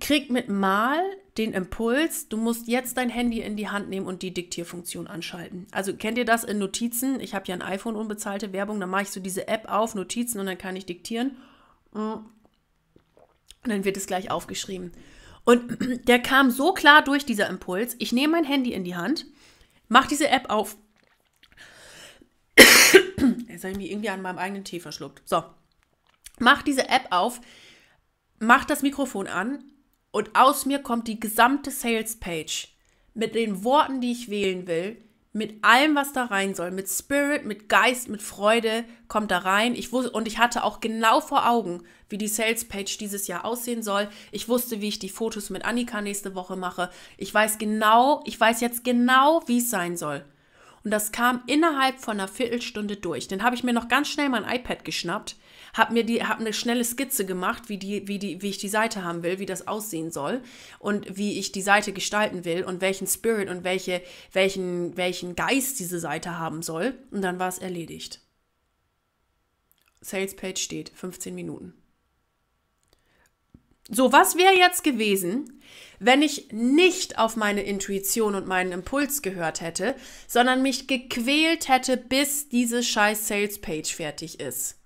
krieg mit Mal den Impuls, du musst jetzt dein Handy in die Hand nehmen und die Diktierfunktion anschalten. Also kennt ihr das in Notizen? Ich habe ja ein iPhone unbezahlte Werbung, dann mache ich so diese App auf, Notizen und dann kann ich diktieren. Und dann wird es gleich aufgeschrieben. Und der kam so klar durch, dieser Impuls. Ich nehme mein Handy in die Hand, mache diese App auf. Jetzt habe ich mich irgendwie an meinem eigenen Tee verschluckt. So, mach diese App auf, mach das Mikrofon an und aus mir kommt die gesamte Sales Page mit den Worten, die ich wählen will mit allem, was da rein soll, mit Spirit, mit Geist, mit Freude, kommt da rein. Ich wusste, und ich hatte auch genau vor Augen, wie die Salespage dieses Jahr aussehen soll. Ich wusste, wie ich die Fotos mit Annika nächste Woche mache. Ich weiß genau, ich weiß jetzt genau, wie es sein soll. Und das kam innerhalb von einer Viertelstunde durch. Dann habe ich mir noch ganz schnell mein iPad geschnappt habe mir die, hab eine schnelle Skizze gemacht, wie die, wie die, wie ich die Seite haben will, wie das aussehen soll und wie ich die Seite gestalten will und welchen Spirit und welche, welchen, welchen Geist diese Seite haben soll. Und dann war es erledigt. Sales Page steht, 15 Minuten. So, was wäre jetzt gewesen, wenn ich nicht auf meine Intuition und meinen Impuls gehört hätte, sondern mich gequält hätte, bis diese scheiß Sales Page fertig ist?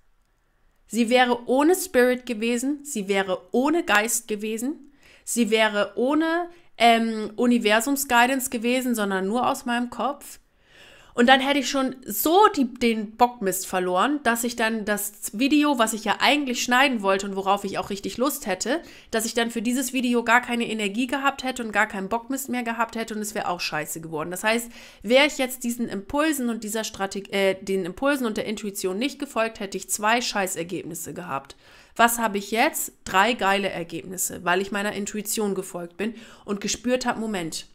Sie wäre ohne Spirit gewesen, sie wäre ohne Geist gewesen, sie wäre ohne ähm, Universumsguidance gewesen, sondern nur aus meinem Kopf. Und dann hätte ich schon so die, den Bockmist verloren, dass ich dann das Video, was ich ja eigentlich schneiden wollte und worauf ich auch richtig Lust hätte, dass ich dann für dieses Video gar keine Energie gehabt hätte und gar keinen Bockmist mehr gehabt hätte und es wäre auch scheiße geworden. Das heißt, wäre ich jetzt diesen Impulsen und dieser Strategie, äh, den Impulsen und der Intuition nicht gefolgt, hätte ich zwei Scheißergebnisse gehabt. Was habe ich jetzt? Drei geile Ergebnisse, weil ich meiner Intuition gefolgt bin und gespürt habe, Moment,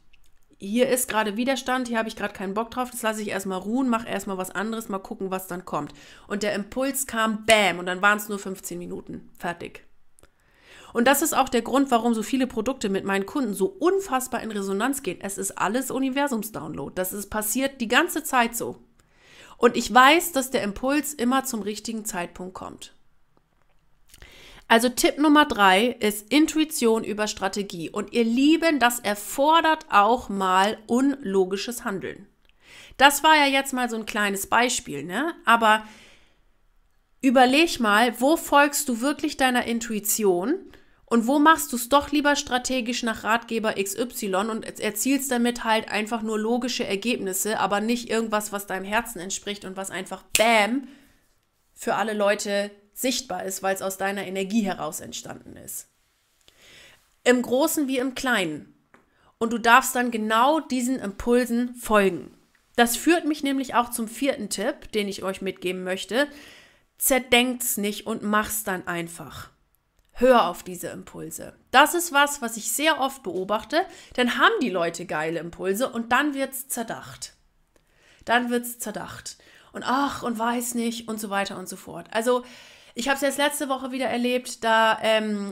hier ist gerade Widerstand, hier habe ich gerade keinen Bock drauf, das lasse ich erstmal ruhen, mache erstmal was anderes, mal gucken, was dann kommt. Und der Impuls kam, bam, und dann waren es nur 15 Minuten. Fertig. Und das ist auch der Grund, warum so viele Produkte mit meinen Kunden so unfassbar in Resonanz gehen. Es ist alles Universums-Download. Das ist passiert die ganze Zeit so. Und ich weiß, dass der Impuls immer zum richtigen Zeitpunkt kommt. Also Tipp Nummer drei ist Intuition über Strategie. Und ihr Lieben, das erfordert auch mal unlogisches Handeln. Das war ja jetzt mal so ein kleines Beispiel, ne? Aber überleg mal, wo folgst du wirklich deiner Intuition? Und wo machst du es doch lieber strategisch nach Ratgeber XY und erzielst damit halt einfach nur logische Ergebnisse, aber nicht irgendwas, was deinem Herzen entspricht und was einfach BAM für alle Leute sichtbar ist, weil es aus deiner Energie heraus entstanden ist. Im Großen wie im Kleinen. Und du darfst dann genau diesen Impulsen folgen. Das führt mich nämlich auch zum vierten Tipp, den ich euch mitgeben möchte. Zerdenkt's nicht und mach's dann einfach. Hör auf diese Impulse. Das ist was, was ich sehr oft beobachte. Dann haben die Leute geile Impulse und dann wird's zerdacht. Dann wird's zerdacht. Und ach, und weiß nicht und so weiter und so fort. Also ich habe es jetzt letzte Woche wieder erlebt, da ähm,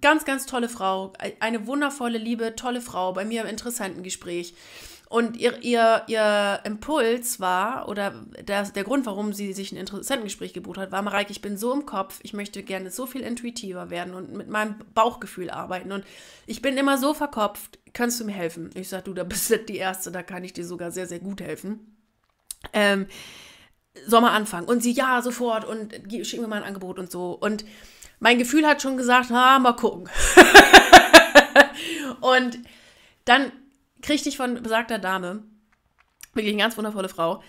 ganz, ganz tolle Frau, e-, eine wundervolle, liebe, tolle Frau bei mir im interessanten Gespräch. Und ihr, ihr, ihr Impuls war, oder das, der Grund, warum sie sich ein interessantes Gespräch gebucht hat, war, Mareike, ich bin so im Kopf, ich möchte gerne so viel intuitiver werden und mit meinem Bauchgefühl arbeiten. Und ich bin immer so verkopft, kannst du mir helfen? Ich sage, du, da bist du die Erste, da kann ich dir sogar sehr, sehr gut helfen. Ähm, Sommer anfangen. Und sie, ja, sofort und schicken mir mal ein Angebot und so. Und mein Gefühl hat schon gesagt, ah, mal gucken. und dann kriegte ich von besagter Dame, wirklich eine ganz wundervolle Frau,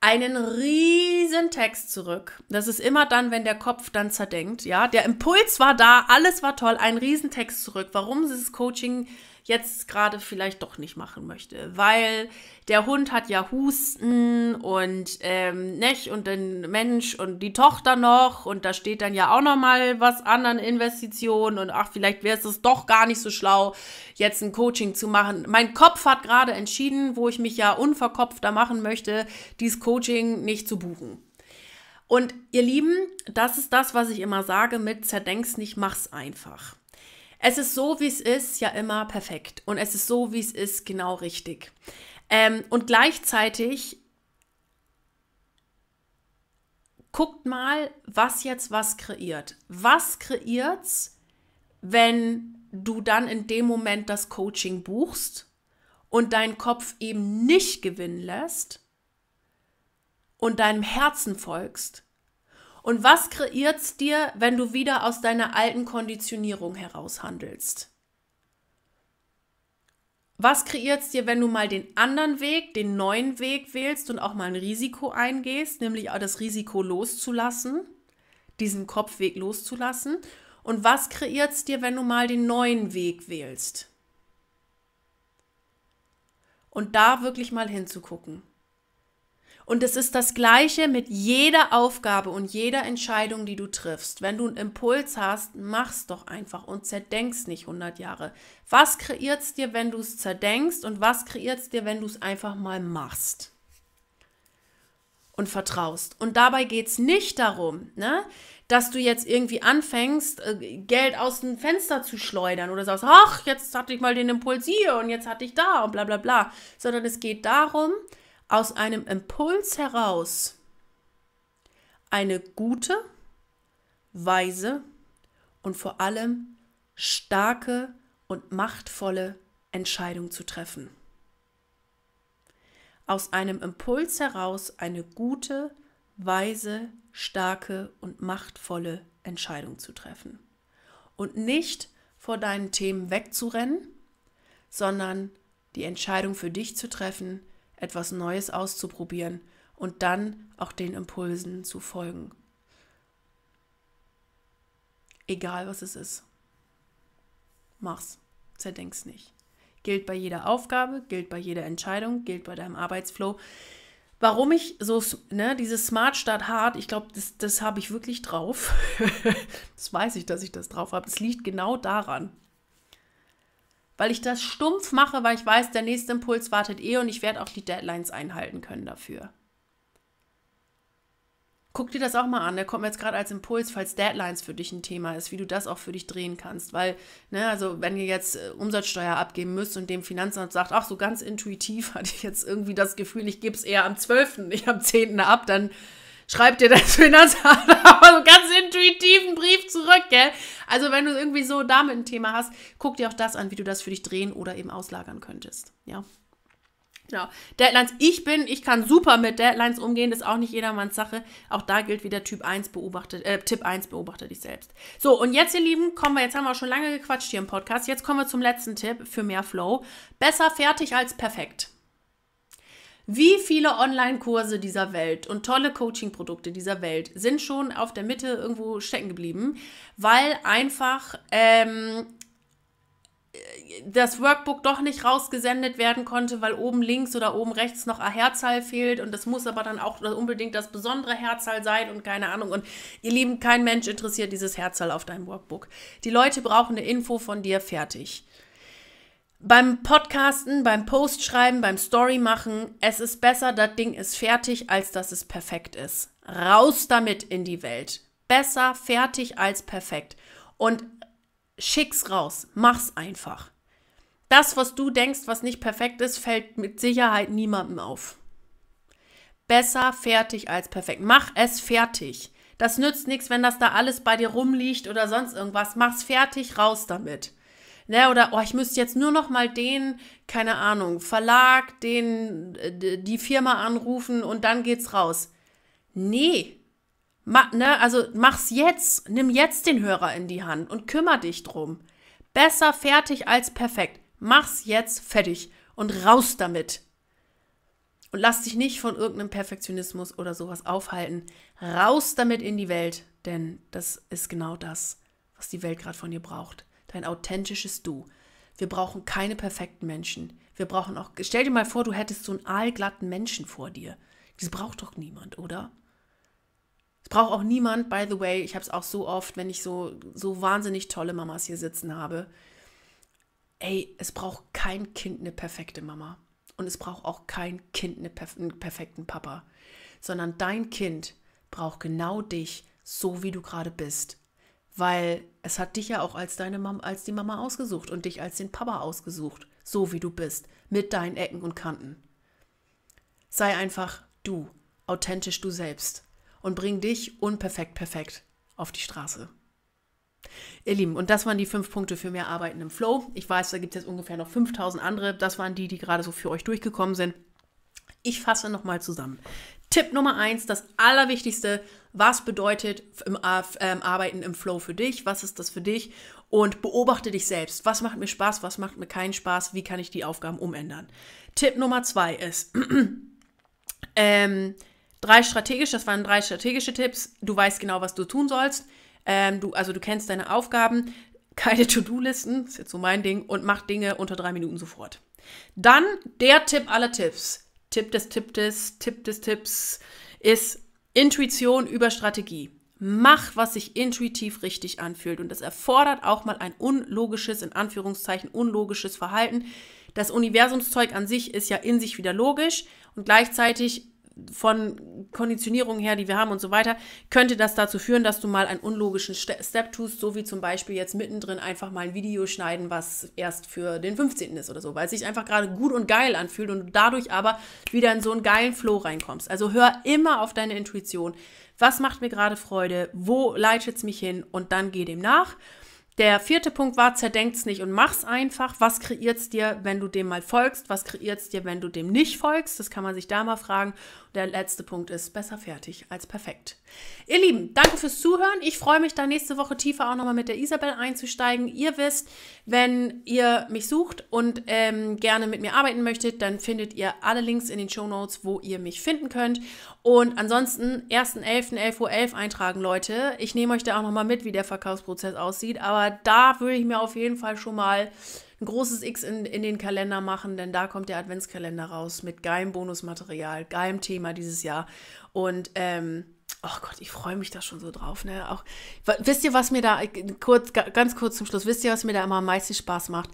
einen riesen Text zurück. Das ist immer dann, wenn der Kopf dann zerdenkt, ja. Der Impuls war da, alles war toll, ein riesen Text zurück, warum dieses Coaching jetzt gerade vielleicht doch nicht machen möchte, weil der Hund hat ja Husten und ähm, nicht und den Mensch und die Tochter noch und da steht dann ja auch noch mal was an an Investitionen und ach vielleicht wäre es doch gar nicht so schlau jetzt ein Coaching zu machen. Mein Kopf hat gerade entschieden, wo ich mich ja unverkopfter machen möchte, dieses Coaching nicht zu buchen. Und ihr Lieben, das ist das, was ich immer sage mit zerdenk's nicht, mach's einfach es ist so, wie es ist, ja immer perfekt. Und es ist so, wie es ist, genau richtig. Ähm, und gleichzeitig guckt mal, was jetzt was kreiert. Was kreiert es, wenn du dann in dem Moment das Coaching buchst und deinen Kopf eben nicht gewinnen lässt und deinem Herzen folgst und was kreiert es dir, wenn du wieder aus deiner alten Konditionierung heraushandelst? Was kreiert es dir, wenn du mal den anderen Weg, den neuen Weg wählst und auch mal ein Risiko eingehst, nämlich auch das Risiko loszulassen, diesen Kopfweg loszulassen? Und was kreiert es dir, wenn du mal den neuen Weg wählst? Und da wirklich mal hinzugucken. Und es ist das Gleiche mit jeder Aufgabe und jeder Entscheidung, die du triffst. Wenn du einen Impuls hast, mach's doch einfach und zerdenkst nicht 100 Jahre. Was kreiert's dir, wenn du es zerdenkst und was kreiert's dir, wenn du es einfach mal machst? Und vertraust. Und dabei geht's nicht darum, ne, dass du jetzt irgendwie anfängst, äh, Geld aus dem Fenster zu schleudern oder sagst, ach, jetzt hatte ich mal den Impuls hier und jetzt hatte ich da und bla bla bla. Sondern es geht darum, aus einem Impuls heraus eine gute, weise und vor allem starke und machtvolle Entscheidung zu treffen. Aus einem Impuls heraus eine gute, weise, starke und machtvolle Entscheidung zu treffen. Und nicht vor deinen Themen wegzurennen, sondern die Entscheidung für dich zu treffen, etwas Neues auszuprobieren und dann auch den Impulsen zu folgen. Egal was es ist. Mach's, zerdenk's nicht. Gilt bei jeder Aufgabe, gilt bei jeder Entscheidung, gilt bei deinem Arbeitsflow. Warum ich so, ne, dieses Smart statt hart, ich glaube, das, das habe ich wirklich drauf. das weiß ich, dass ich das drauf habe. Es liegt genau daran weil ich das stumpf mache, weil ich weiß, der nächste Impuls wartet eh und ich werde auch die Deadlines einhalten können dafür. Guck dir das auch mal an. Der kommt mir jetzt gerade als Impuls, falls Deadlines für dich ein Thema ist, wie du das auch für dich drehen kannst. Weil, ne, also wenn ihr jetzt äh, Umsatzsteuer abgeben müsst und dem Finanzamt sagt, ach, so ganz intuitiv hatte ich jetzt irgendwie das Gefühl, ich gebe es eher am 12., nicht am 10. ab, dann schreibt dir das Finanzamt aber so ganz intuitiven Brief zurück, gell? Also wenn du irgendwie so damit ein Thema hast, guck dir auch das an, wie du das für dich drehen oder eben auslagern könntest, ja? Genau. Deadlines, ich bin, ich kann super mit Deadlines umgehen, das ist auch nicht jedermanns Sache. Auch da gilt wieder Typ 1 beobachtet, äh, Tipp 1 beobachte dich selbst. So, und jetzt, ihr Lieben, kommen wir, jetzt haben wir schon lange gequatscht hier im Podcast. Jetzt kommen wir zum letzten Tipp für mehr Flow. Besser fertig als perfekt. Wie viele Online-Kurse dieser Welt und tolle Coaching-Produkte dieser Welt sind schon auf der Mitte irgendwo stecken geblieben, weil einfach ähm, äh, das Workbook doch nicht rausgesendet werden konnte, weil oben links oder oben rechts noch ein Herzteil fehlt und das muss aber dann auch unbedingt das besondere Herzteil sein und keine Ahnung. Und ihr Lieben, kein Mensch interessiert dieses Herzteil auf deinem Workbook. Die Leute brauchen eine Info von dir fertig. Beim Podcasten, beim Postschreiben, beim Story machen, es ist besser, das Ding ist fertig, als dass es perfekt ist. Raus damit in die Welt. Besser fertig als perfekt. Und schick's raus. Mach's einfach. Das, was du denkst, was nicht perfekt ist, fällt mit Sicherheit niemandem auf. Besser fertig als perfekt. Mach es fertig. Das nützt nichts, wenn das da alles bei dir rumliegt oder sonst irgendwas. Mach's fertig, raus damit. Ne? Oder, oh, ich müsste jetzt nur noch mal den, keine Ahnung, Verlag, den, äh, die Firma anrufen und dann geht's raus. Nee. Ma, ne? Also mach's jetzt. Nimm jetzt den Hörer in die Hand und kümmere dich drum. Besser fertig als perfekt. Mach's jetzt fertig und raus damit. Und lass dich nicht von irgendeinem Perfektionismus oder sowas aufhalten. Raus damit in die Welt, denn das ist genau das, was die Welt gerade von dir braucht dein authentisches Du. Wir brauchen keine perfekten Menschen. Wir brauchen auch, stell dir mal vor, du hättest so einen aalglatten Menschen vor dir. Das braucht doch niemand, oder? Es braucht auch niemand, by the way, ich habe es auch so oft, wenn ich so, so wahnsinnig tolle Mamas hier sitzen habe. Ey, es braucht kein Kind eine perfekte Mama. Und es braucht auch kein Kind eine perf einen perfekten Papa. Sondern dein Kind braucht genau dich, so wie du gerade bist weil es hat dich ja auch als deine Mama, als die Mama ausgesucht und dich als den Papa ausgesucht, so wie du bist, mit deinen Ecken und Kanten. Sei einfach du, authentisch du selbst und bring dich unperfekt perfekt auf die Straße. Ihr Lieben, und das waren die fünf Punkte für mehr Arbeiten im Flow. Ich weiß, da gibt es jetzt ungefähr noch 5000 andere. Das waren die, die gerade so für euch durchgekommen sind. Ich fasse nochmal zusammen. Tipp Nummer eins, das Allerwichtigste, was bedeutet im, äh, ähm, Arbeiten im Flow für dich, was ist das für dich und beobachte dich selbst. Was macht mir Spaß, was macht mir keinen Spaß, wie kann ich die Aufgaben umändern. Tipp Nummer zwei ist, ähm, drei strategisch, das waren drei strategische Tipps, du weißt genau, was du tun sollst, ähm, du, also du kennst deine Aufgaben, keine To-Do-Listen, ist jetzt so mein Ding, und mach Dinge unter drei Minuten sofort. Dann der Tipp aller Tipps. Tipp des Tipp des Tipp des Tipps ist Intuition über Strategie. Mach, was sich intuitiv richtig anfühlt. Und das erfordert auch mal ein unlogisches, in Anführungszeichen, unlogisches Verhalten. Das Universumszeug an sich ist ja in sich wieder logisch und gleichzeitig von Konditionierung her, die wir haben und so weiter, könnte das dazu führen, dass du mal einen unlogischen Step tust, so wie zum Beispiel jetzt mittendrin einfach mal ein Video schneiden, was erst für den 15. ist oder so, weil es sich einfach gerade gut und geil anfühlt und du dadurch aber wieder in so einen geilen Flow reinkommst. Also hör immer auf deine Intuition. Was macht mir gerade Freude? Wo leitet es mich hin? Und dann geh dem nach. Der vierte Punkt war, zerdenk's nicht und mach's einfach. Was kreiert's dir, wenn du dem mal folgst? Was kreiert's dir, wenn du dem nicht folgst? Das kann man sich da mal fragen. Und der letzte Punkt ist, besser fertig als perfekt. Ihr Lieben, danke fürs Zuhören. Ich freue mich, da nächste Woche tiefer auch nochmal mit der Isabel einzusteigen. Ihr wisst, wenn ihr mich sucht und ähm, gerne mit mir arbeiten möchtet, dann findet ihr alle Links in den Show Notes, wo ihr mich finden könnt. Und ansonsten 1.11.11.11 11.11 Uhr 11 eintragen, Leute. Ich nehme euch da auch nochmal mit, wie der Verkaufsprozess aussieht. Aber aber da würde ich mir auf jeden Fall schon mal ein großes X in, in den Kalender machen, denn da kommt der Adventskalender raus mit geilem Bonusmaterial, geilem Thema dieses Jahr. Und ähm, Oh Gott, ich freue mich da schon so drauf. Ne? Auch, wisst ihr, was mir da, äh, kurz, ganz kurz zum Schluss, wisst ihr, was mir da immer am meisten Spaß macht?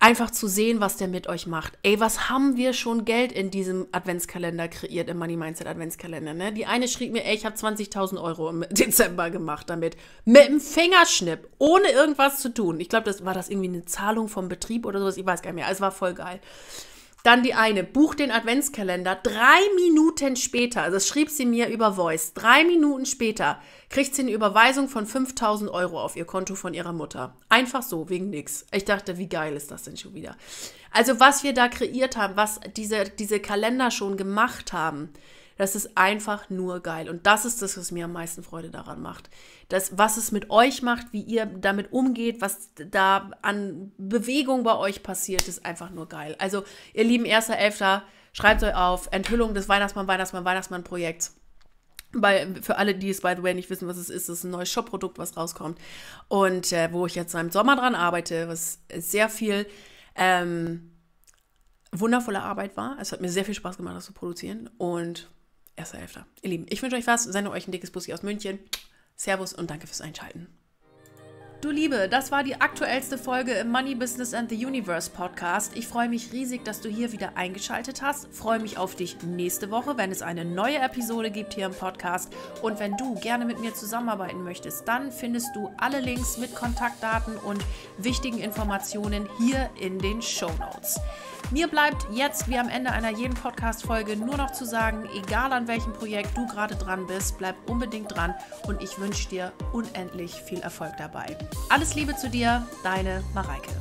einfach zu sehen, was der mit euch macht. Ey, was haben wir schon Geld in diesem Adventskalender kreiert, im Money Mindset Adventskalender, ne? Die eine schrieb mir, ey, ich habe 20.000 Euro im Dezember gemacht damit. Mit dem Fingerschnipp, ohne irgendwas zu tun. Ich glaube, das war das irgendwie eine Zahlung vom Betrieb oder sowas, ich weiß gar nicht mehr. Es war voll geil. Dann die eine, buch den Adventskalender. Drei Minuten später, also das schrieb sie mir über Voice, drei Minuten später kriegt sie eine Überweisung von 5000 Euro auf ihr Konto von ihrer Mutter. Einfach so, wegen nichts. Ich dachte, wie geil ist das denn schon wieder? Also was wir da kreiert haben, was diese, diese Kalender schon gemacht haben, das ist einfach nur geil. Und das ist das, was mir am meisten Freude daran macht. Das, was es mit euch macht, wie ihr damit umgeht, was da an Bewegung bei euch passiert, ist einfach nur geil. Also, ihr lieben 1.11., schreibt euch auf Enthüllung des Weihnachtsmann, Weihnachtsmann, Weihnachtsmann-Projekts. Bei, für alle, die es, by the way, nicht wissen, was es ist, es ist ein neues Shop-Produkt, was rauskommt. Und äh, wo ich jetzt im Sommer dran arbeite, was sehr viel ähm, wundervolle Arbeit war. Es hat mir sehr viel Spaß gemacht, das zu produzieren. Und 1.11. Ihr Lieben, ich wünsche euch was, sende euch ein dickes Bussi aus München. Servus und danke fürs Einschalten. Du Liebe, das war die aktuellste Folge im Money Business and the Universe Podcast. Ich freue mich riesig, dass du hier wieder eingeschaltet hast. Freue mich auf dich nächste Woche, wenn es eine neue Episode gibt hier im Podcast. Und wenn du gerne mit mir zusammenarbeiten möchtest, dann findest du alle Links mit Kontaktdaten und wichtigen Informationen hier in den Show Notes. Mir bleibt jetzt, wie am Ende einer jeden Podcast-Folge, nur noch zu sagen, egal an welchem Projekt du gerade dran bist, bleib unbedingt dran und ich wünsche dir unendlich viel Erfolg dabei. Alles Liebe zu dir, deine Mareike.